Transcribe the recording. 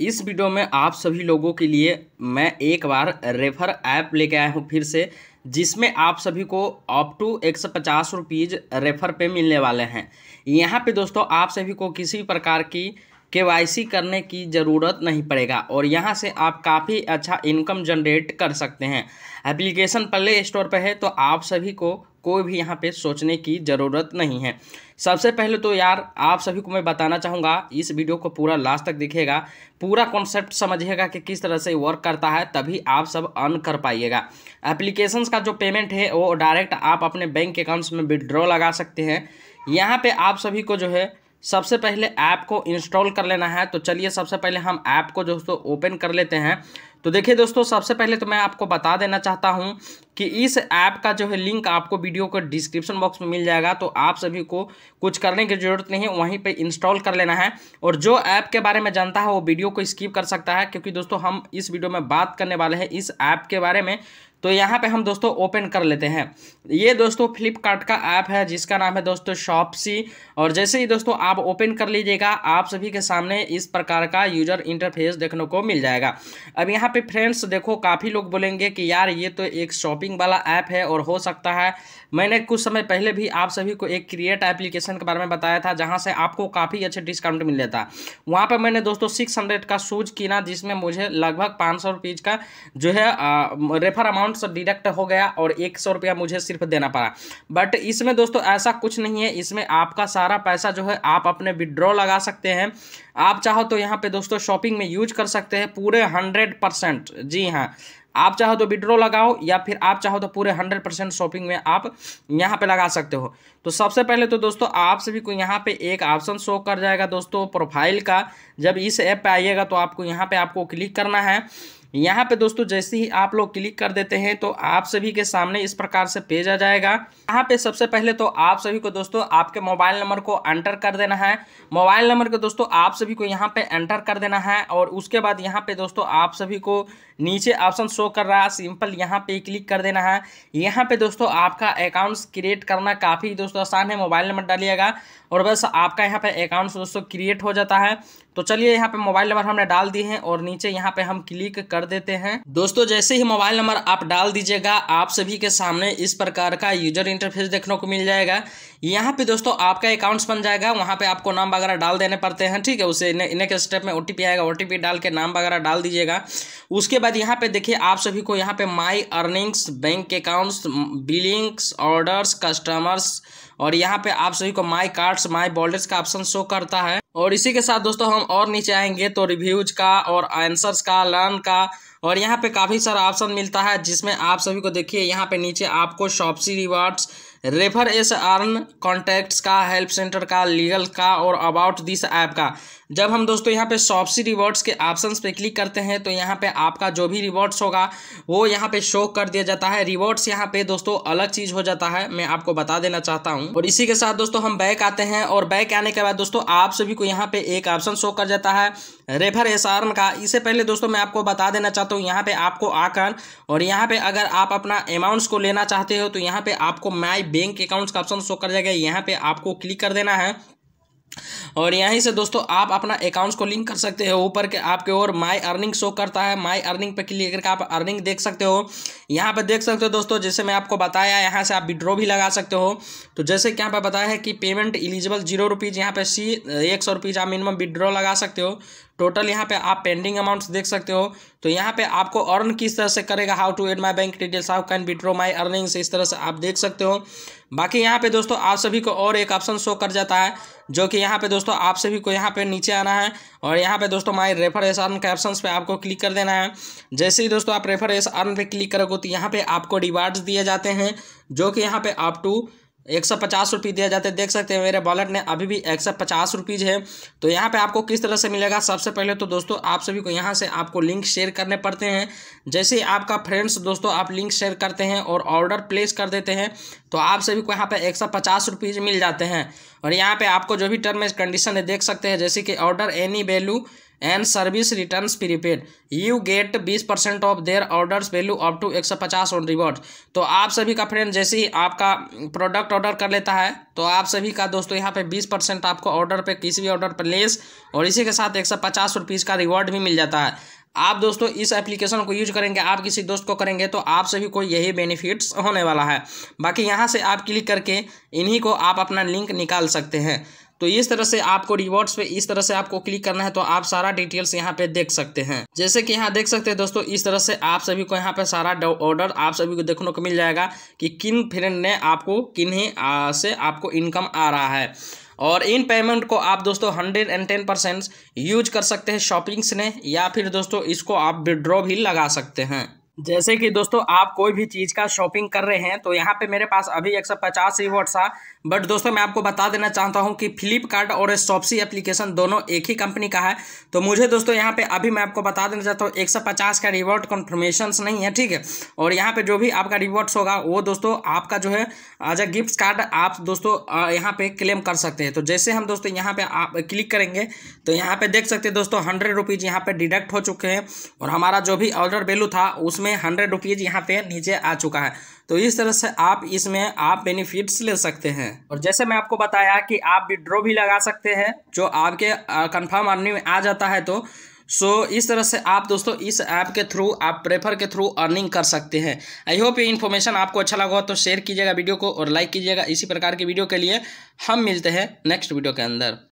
इस वीडियो में आप सभी लोगों के लिए मैं एक बार रेफर ऐप लेके आया हूँ फिर से जिसमें आप सभी को अप टू एक सौ पचास रुपीज़ रेफर पे मिलने वाले हैं यहाँ पे दोस्तों आप सभी को किसी प्रकार की के करने की ज़रूरत नहीं पड़ेगा और यहाँ से आप काफ़ी अच्छा इनकम जनरेट कर सकते हैं एप्लीकेशन प्ले स्टोर पर है तो आप सभी को कोई भी यहाँ पे सोचने की ज़रूरत नहीं है सबसे पहले तो यार आप सभी को मैं बताना चाहूँगा इस वीडियो को पूरा लास्ट तक देखिएगा पूरा कॉन्सेप्ट समझिएगा कि किस तरह से वर्क करता है तभी आप सब अर्न कर पाइएगा एप्लीकेशन का जो पेमेंट है वो डायरेक्ट आप अपने बैंक अकाउंट्स में विड्रॉ लगा सकते हैं यहाँ पर आप सभी को जो है सबसे पहले ऐप को इंस्टॉल कर लेना है तो चलिए सबसे पहले हम ऐप को दोस्तों ओपन कर लेते हैं तो देखिए दोस्तों सबसे पहले तो मैं आपको बता देना चाहता हूँ कि इस ऐप का जो है लिंक आपको वीडियो को डिस्क्रिप्शन बॉक्स में मिल जाएगा तो आप सभी को कुछ करने की ज़रूरत नहीं है वहीं पे इंस्टॉल कर लेना है और जो ऐप के बारे में जानता है वो वीडियो को स्किप कर सकता है क्योंकि दोस्तों हम इस वीडियो में बात करने वाले हैं इस ऐप के बारे में तो यहाँ पे हम दोस्तों ओपन कर लेते हैं ये दोस्तों फ्लिपकार्ट का ऐप है जिसका नाम है दोस्तों शॉपसी और जैसे ही दोस्तों आप ओपन कर लीजिएगा आप सभी के सामने इस प्रकार का यूजर इंटरफेस देखने को मिल जाएगा अब यहाँ पे फ्रेंड्स देखो काफ़ी लोग बोलेंगे कि यार ये तो एक शॉपिंग वाला ऐप है और हो सकता है मैंने कुछ समय पहले भी आप सभी को एक क्रिएट एप्लीकेशन के बारे में बताया था जहाँ से आपको काफ़ी अच्छे डिस्काउंट मिल जाता वहाँ पर मैंने दोस्तों सिक्स का शूज़ किया जिसमें मुझे लगभग पाँच सौ का जो है रेफर अमाउंट अमाउंट डिडक्ट हो गया और एक सौ रुपया मुझे सिर्फ देना पड़ा बट इसमें दोस्तों ऐसा कुछ नहीं है इसमें आपका सारा पैसा जो है आप अपने विड्रॉ लगा सकते हैं आप चाहो तो यहाँ पे दोस्तों शॉपिंग में यूज कर सकते हैं पूरे हंड्रेड परसेंट जी हाँ आप चाहो तो विड्रो लगाओ या फिर आप चाहो तो पूरे हंड्रेड परसेंट शॉपिंग में आप यहाँ पे लगा सकते हो तो सबसे पहले तो दोस्तों आप सभी को यहाँ पे एक ऑप्शन शो कर जाएगा दोस्तों प्रोफाइल का जब इस ऐप पे आइएगा तो आपको यहाँ पे आपको क्लिक करना है यहाँ पे दोस्तों जैसे ही आप लोग क्लिक कर देते हैं तो आप सभी के सामने इस प्रकार से पेज आ जाएगा यहाँ पे सबसे पहले तो आप सभी को दोस्तों आपके मोबाइल नंबर को एंटर कर देना है मोबाइल नंबर को दोस्तों आप सभी को यहाँ पे एंटर कर देना है और उसके बाद यहाँ पे दोस्तों आप सभी को नीचे ऑप्शन शो कर रहा है सिंपल यहाँ पे क्लिक कर देना है यहाँ पे दोस्तों आपका अकाउंट्स क्रिएट करना काफ़ी दोस्तों आसान है मोबाइल नंबर डालिएगा और बस आपका यहाँ पे अकाउंट्स दोस्तों क्रिएट हो जाता है तो चलिए यहाँ पे मोबाइल नंबर हमने डाल दिए हैं और नीचे यहाँ पे हम क्लिक कर देते हैं दोस्तों जैसे ही मोबाइल नंबर आप डाल दीजिएगा आप सभी के सामने इस प्रकार का यूजर इंटरफेस देखने को मिल जाएगा यहाँ पे दोस्तों आपका अकाउंट्स बन जाएगा वहाँ पे आपको नाम वगैरह डाल देने पड़ते हैं ठीक है उसे इन्हें के स्टेप में ओ आएगा ओ डाल के नाम वगैरह डाल दीजिएगा उसके बाद यहाँ पे देखिए आप सभी को यहाँ पे my earnings bank accounts billings orders customers और यहाँ पे आप सभी को माई कार्ड्स माई बॉर्डर्स का ऑप्शन शो करता है और इसी के साथ दोस्तों हम और नीचे आएंगे तो रिव्यूज का और आंसर्स का लर्न का और यहाँ पे काफ़ी सारा ऑप्शन मिलता है जिसमें आप सभी को देखिए यहाँ पे नीचे आपको शॉपसी रिवार्ड्स रेफर एस अर्न कॉन्टैक्ट्स का हेल्प सेंटर का लीगल का और अबाउट दिस ऐप का जब हम दोस्तों यहाँ पे शॉप्सी रिवॉर्ड्स के ऑप्शन पे क्लिक करते हैं तो यहाँ पे आपका जो भी रिवॉर्ड्स होगा वो यहाँ पे शो कर दिया जाता है रिवॉर्ड्स यहाँ पे दोस्तों अलग चीज़ हो जाता है मैं आपको बता देना चाहता हूँ और इसी के साथ दोस्तों हम बैक आते हैं और बैक आने के बाद दोस्तों आप सभी को यहाँ पे एक ऑप्शन शो कर जाता है रेफर एस का इससे पहले दोस्तों मैं आपको बता देना चाहता हूँ यहाँ पे आपको आकर और यहाँ पे अगर आप अपना अमाउंट्स को लेना चाहते हो तो यहाँ पे आपको माई बैंक अकाउंट्स का ऑप्शन शो कर जाएगा यहाँ पे आपको क्लिक कर देना है और यहीं से दोस्तों आप अपना अकाउंट्स को लिंक कर सकते हो ऊपर के आपके और माई अर्निंग शो करता है माई अर्निंग पे क्लिक करके आप अर्निंग देख सकते हो यहाँ पर देख सकते हो दोस्तों जैसे मैं आपको बताया यहाँ से आप विड्रॉ भी लगा सकते हो तो जैसे कि यहाँ पर बताया है कि पेमेंट इलिजिबल जीरो रुपीज़ यहाँ पर सी एक सौ रुपीज़ आप मिनिमम विड्रॉ लगा सकते हो टोटल यहाँ पे आप पेंडिंग अमाउंट्स देख सकते हो तो यहाँ पे आपको अर्न किस तरह से करेगा how to add my bank details how can withdraw my earnings इस तरह से आप देख सकते हो बाकी यहाँ पे दोस्तों आप सभी को और एक ऑप्शन शो कर जाता है जो कि यहाँ पे दोस्तों आपसे भी को यहाँ पे नीचे आना है और यहाँ पे दोस्तों माई रेफर एस अर्न कैप्शन पे आपको क्लिक कर देना है जैसे ही दोस्तों आप रेफर एस अर्न पे क्लिक करोगे तो यहाँ पे आपको रिवार्ड्स दिए जाते हैं जो कि यहाँ पे आप टू एक सौ पचास रुपये दिया जाता है देख सकते हैं मेरे वॉलेट ने अभी भी एक सौ पचास रुपीज़ है तो यहाँ पे आपको किस तरह से मिलेगा सबसे पहले तो दोस्तों आप सभी को यहाँ से आपको लिंक शेयर करने पड़ते हैं जैसे आपका फ्रेंड्स दोस्तों आप लिंक शेयर करते हैं और ऑर्डर प्लेस कर देते हैं तो आप सभी को यहाँ पर एक सौ पचास रुपीज़ मिल जाते हैं और यहाँ पर आपको जो भी टर्म एंड कंडीशन है देख सकते हैं जैसे कि order any value and service return prepaid you get बीस percent off their orders value up to एक सौ पचास ऑन रिवॉर्ड तो आप सभी का फ्रेंड जैसे ही आपका प्रोडक्ट ऑर्डर कर लेता है तो आप सभी का दोस्तों यहाँ पे बीस परसेंट आपको ऑर्डर पे किसी भी ऑर्डर पर लेस और इसी के साथ एक सौ पचास रुपीज़ का रिवॉर्ड भी मिल जाता है आप दोस्तों इस एप्लीकेशन को यूज करेंगे आप किसी दोस्त को करेंगे तो आप सभी को यही बेनिफिट्स होने वाला है बाकी यहाँ से आप क्लिक करके इन्हीं को आप अपना लिंक निकाल सकते हैं तो इस तरह से आपको रिवॉर्ड्स पे इस तरह से आपको क्लिक करना है तो आप सारा डिटेल्स यहाँ पे देख सकते हैं जैसे कि यहाँ देख सकते हैं दोस्तों इस तरह से आप सभी को यहाँ पे सारा ऑर्डर आप सभी को देखने को मिल जाएगा कि किन फ्रेंड ने आपको किन्हीं से आपको इनकम आ रहा है और इन पेमेंट को आप दोस्तों hundred and ten percent use कर सकते हैं शॉपिंग्स ने या फिर दोस्तों इसको आप विड्रॉ भी लगा सकते हैं जैसे कि दोस्तों आप कोई भी चीज़ का शॉपिंग कर रहे हैं तो यहाँ पे मेरे पास अभी एक सौ पचास रिवॉर्ड था बट दोस्तों मैं आपको बता देना चाहता हूँ कि फ्लिपकार्ट और शॉपसी एप्लीकेशन दोनों एक ही कंपनी का है तो मुझे दोस्तों यहाँ पे अभी मैं आपको बता देना चाहता हूँ एक सौ पचास का रिवॉर्ड कन्फर्मेशन नहीं है ठीक है और यहाँ पर जो भी आपका रिवॉर्ड्स होगा वो दोस्तों आपका जो है एज अ गिफ्ट कार्ड आप दोस्तों यहाँ पर क्लेम कर सकते हैं तो जैसे हम दोस्तों यहाँ पर आप क्लिक करेंगे तो यहाँ पर देख सकते दोस्तों हंड्रेड रुपीज़ यहाँ पर डिडक्ट हो चुके हैं और हमारा जो भी ऑर्डर वैल्यू था उसमें में हंड्रेड रुपीज़ यहाँ पे नीचे आ चुका है तो इस तरह से आप इसमें आप बेनिफिट्स ले सकते हैं और जैसे मैं आपको बताया कि आप विड्रॉ भी लगा सकते हैं जो आपके कन्फर्म अर्निंग में आ जाता है तो सो so, इस तरह से आप दोस्तों इस ऐप के थ्रू आप प्रेफर के थ्रू अर्निंग कर सकते हैं आई होप ये इन्फॉर्मेशन आपको अच्छा लगा हो तो शेयर कीजिएगा वीडियो को और लाइक कीजिएगा इसी प्रकार के वीडियो के लिए हम मिलते हैं नेक्स्ट वीडियो के अंदर